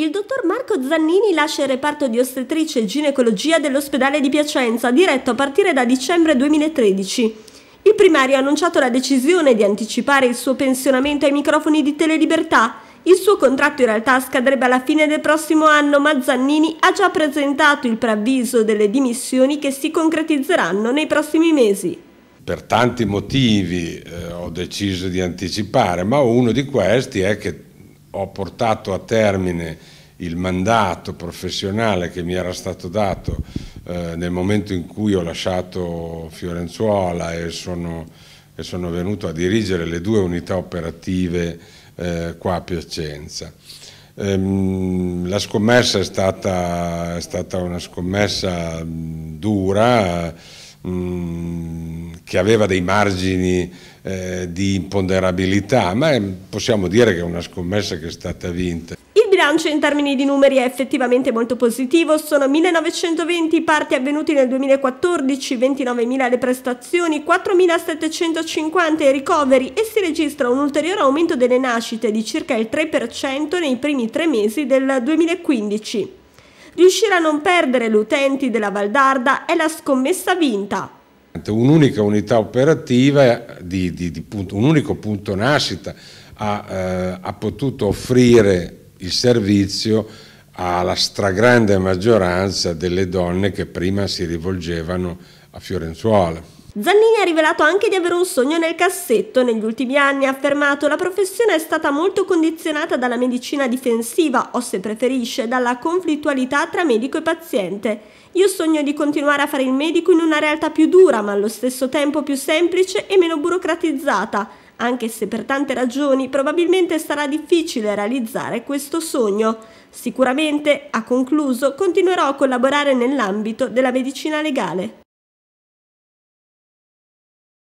Il dottor Marco Zannini lascia il reparto di ostetrice e ginecologia dell'ospedale di Piacenza, diretto a partire da dicembre 2013. Il primario ha annunciato la decisione di anticipare il suo pensionamento ai microfoni di Telelibertà. Il suo contratto in realtà scadrebbe alla fine del prossimo anno, ma Zannini ha già presentato il preavviso delle dimissioni che si concretizzeranno nei prossimi mesi per tanti motivi eh, ho deciso di anticipare, ma uno di questi è che ho portato a termine il mandato professionale che mi era stato dato eh, nel momento in cui ho lasciato Fiorenzuola e sono, e sono venuto a dirigere le due unità operative eh, qua a Piacenza. Ehm, la scommessa è stata, è stata, una scommessa mm, dura, mh, mm, che aveva dei margini eh, di imponderabilità, ma è, eh, possiamo dire che è una scommessa che è stata vinta. Il bilancio in termini di numeri è effettivamente molto positivo, sono 1920 i parti avvenuti nel 2014, 29.000 le prestazioni, 4.750 i ricoveri e si registra un ulteriore aumento delle nascite di circa il 3% nei primi tre mesi del 2015. Riuscire a non perdere gli utenti della Valdarda è la scommessa vinta. Un'unica unità operativa, di, di, di punto, un unico punto nascita ha, eh, ha potuto offrire il servizio alla stragrande maggioranza delle donne che prima si rivolgevano a Fiorenzuola. Zannini ha rivelato anche di avere un sogno nel cassetto. Negli ultimi anni ha affermato la professione è stata molto condizionata dalla medicina difensiva o, se preferisce, dalla conflittualità tra medico e paziente. Io sogno di continuare a fare il medico in una realtà più dura, ma allo stesso tempo più semplice e meno burocratizzata anche se per tante ragioni probabilmente sarà difficile realizzare questo sogno. Sicuramente, ha concluso, continuerò a collaborare nell'ambito della medicina legale.